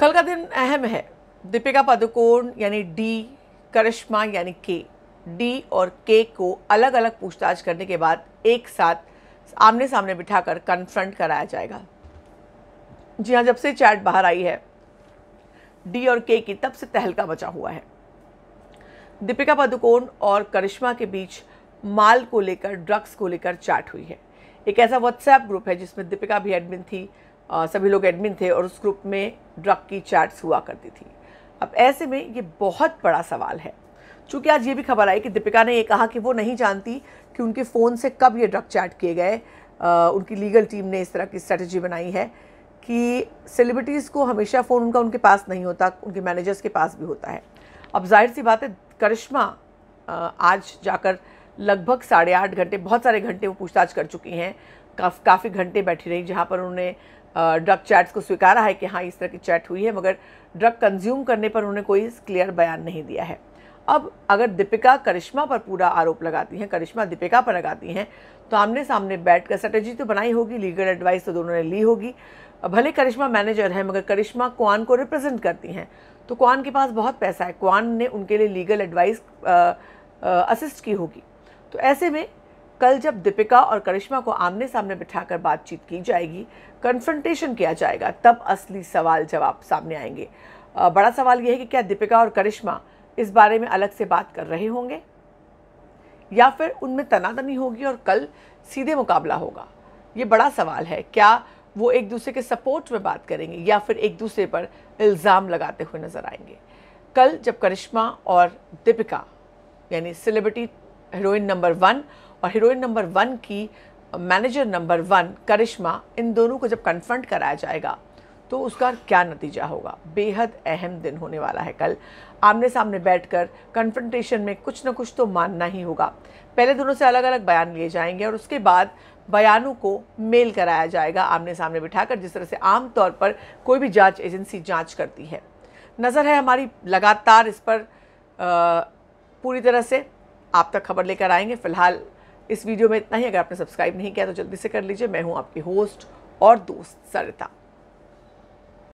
कल का दिन अहम है दीपिका पादुकोण यानी डी करिश्मा यानी के डी और के को अलग अलग पूछताछ करने के बाद एक साथ आमने सामने बिठाकर कन्फ्रंट कराया जाएगा जी हाँ जब से चैट बाहर आई है डी और के की तब से तहलका बचा हुआ है दीपिका पादुकोण और करिश्मा के बीच माल को लेकर ड्रग्स को लेकर चैट हुई है एक ऐसा व्हाट्सएप ग्रुप है जिसमें दीपिका भी एडमिन थी सभी लोग एडमिन थे और उस ग्रुप में ड्रग की चैट्स हुआ करती थी अब ऐसे में ये बहुत बड़ा सवाल है चूँकि आज ये भी खबर आई कि दीपिका ने ये कहा कि वो नहीं जानती कि उनके फ़ोन से कब ये ड्रग चैट किए गए उनकी लीगल टीम ने इस तरह की स्ट्रेटजी बनाई है कि सेलिब्रिटीज़ को हमेशा फ़ोन उनका उनके पास नहीं होता उनके मैनेजर्स के पास भी होता है अब जाहिर सी बात है करिश्मा आज जाकर लगभग साढ़े आठ घंटे बहुत सारे घंटे वो पूछताछ कर चुकी हैं काफ, काफ़ी घंटे बैठी रही जहाँ पर उन्होंने ड्रग चैट्स को स्वीकारा है कि हाँ इस तरह की चैट हुई है मगर ड्रग कंज्यूम करने पर उन्होंने कोई क्लियर बयान नहीं दिया है अब अगर दीपिका करिश्मा पर पूरा आरोप लगाती हैं करिश्मा दीपिका पर लगाती हैं तो आमने सामने बैठ कर स्ट्रेटेजी तो बनाई होगी लीगल एडवाइस तो दोनों ने ली होगी भले करिश्मा मैनेजर है मगर करिश्मा कुआन को रिप्रेजेंट करती हैं तो कुआन के पास बहुत पैसा है कुआन ने उनके लिए लीगल एडवाइस असिस्ट की होगी तो ऐसे में कल जब दीपिका और करिश्मा को आमने सामने बिठाकर बातचीत की जाएगी कन्फ्रंटेशन किया जाएगा तब असली सवाल जवाब सामने आएंगे बड़ा सवाल यह है कि क्या दीपिका और करिश्मा इस बारे में अलग से बात कर रहे होंगे या फिर उनमें तनातनी होगी और कल सीधे मुकाबला होगा ये बड़ा सवाल है क्या वो एक दूसरे के सपोर्ट में बात करेंगे या फिर एक दूसरे पर इल्ज़ाम लगाते हुए नज़र आएंगे कल जब करिश्मा और दीपिका यानी सेलिब्रिटी हीरोइन नंबर वन और हीरोइन नंबर वन की मैनेजर नंबर वन करिश्मा इन दोनों को जब कन्फ्रंट कराया जाएगा तो उसका क्या नतीजा होगा बेहद अहम दिन होने वाला है कल आमने सामने बैठकर कन्फ्रंटेशन में कुछ ना कुछ तो मानना ही होगा पहले दोनों से अलग अलग बयान लिए जाएंगे और उसके बाद बयानों को मेल कराया जाएगा आमने सामने बिठाकर जिस तरह से आम तौर पर कोई भी जांच एजेंसी जांच करती है नज़र है हमारी लगातार इस पर आ, पूरी तरह से आप तक खबर लेकर आएंगे फिलहाल इस वीडियो में इतना ही अगर आपने सब्सक्राइब नहीं किया तो जल्दी से कर लीजिए मैं हूँ आपकी होस्ट और दोस्त सरिता